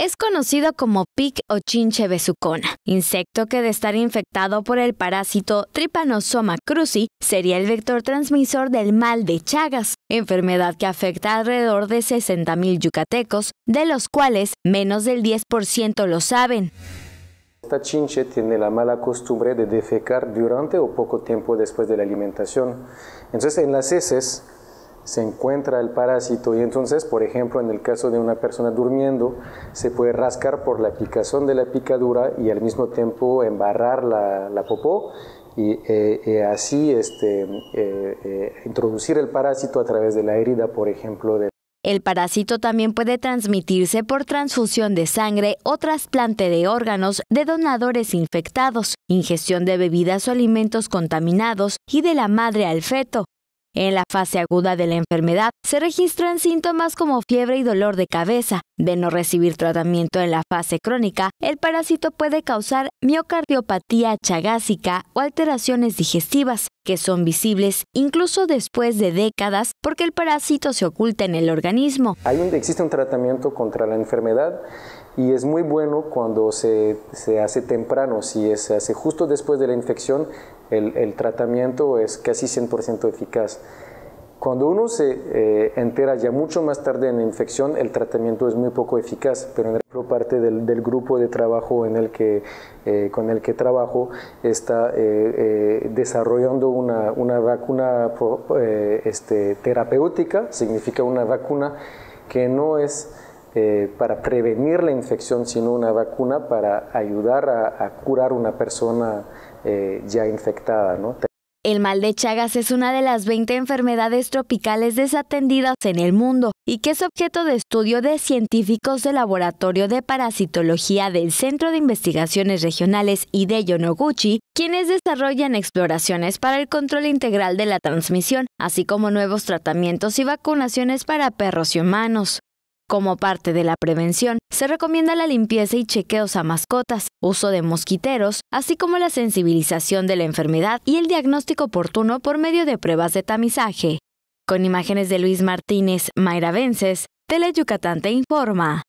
Es conocido como pic o chinche besucona, insecto que de estar infectado por el parásito Trypanosoma cruzi sería el vector transmisor del mal de Chagas, enfermedad que afecta alrededor de 60.000 yucatecos, de los cuales menos del 10% lo saben. Esta chinche tiene la mala costumbre de defecar durante o poco tiempo después de la alimentación. Entonces en las heces se encuentra el parásito y entonces, por ejemplo, en el caso de una persona durmiendo, se puede rascar por la picazón de la picadura y al mismo tiempo embarrar la, la popó y eh, eh, así este, eh, introducir el parásito a través de la herida, por ejemplo. El parásito también puede transmitirse por transfusión de sangre o trasplante de órganos de donadores infectados, ingestión de bebidas o alimentos contaminados y de la madre al feto, en la fase aguda de la enfermedad se registran síntomas como fiebre y dolor de cabeza. De no recibir tratamiento en la fase crónica, el parásito puede causar miocardiopatía chagásica o alteraciones digestivas que son visibles incluso después de décadas porque el parásito se oculta en el organismo. Hay existe un tratamiento contra la enfermedad y es muy bueno cuando se, se hace temprano, si se hace justo después de la infección, el, el tratamiento es casi 100% eficaz. Cuando uno se eh, entera ya mucho más tarde en la infección, el tratamiento es muy poco eficaz, pero en parte del, grupo de trabajo eh, con el que trabajo está eh, desarrollando una, vacuna este, terapéutica, significa una vacuna que no es para prevenir la infección, sino una vacuna para ayudar a, a curar una persona ya infectada. ¿no? El mal de Chagas es una de las 20 enfermedades tropicales desatendidas en el mundo y que es objeto de estudio de científicos del Laboratorio de Parasitología del Centro de Investigaciones Regionales y de Yonoguchi, quienes desarrollan exploraciones para el control integral de la transmisión, así como nuevos tratamientos y vacunaciones para perros y humanos. Como parte de la prevención, se recomienda la limpieza y chequeos a mascotas, uso de mosquiteros, así como la sensibilización de la enfermedad y el diagnóstico oportuno por medio de pruebas de tamizaje. Con imágenes de Luis Martínez, Mayra Vences, Tele Yucatán te informa.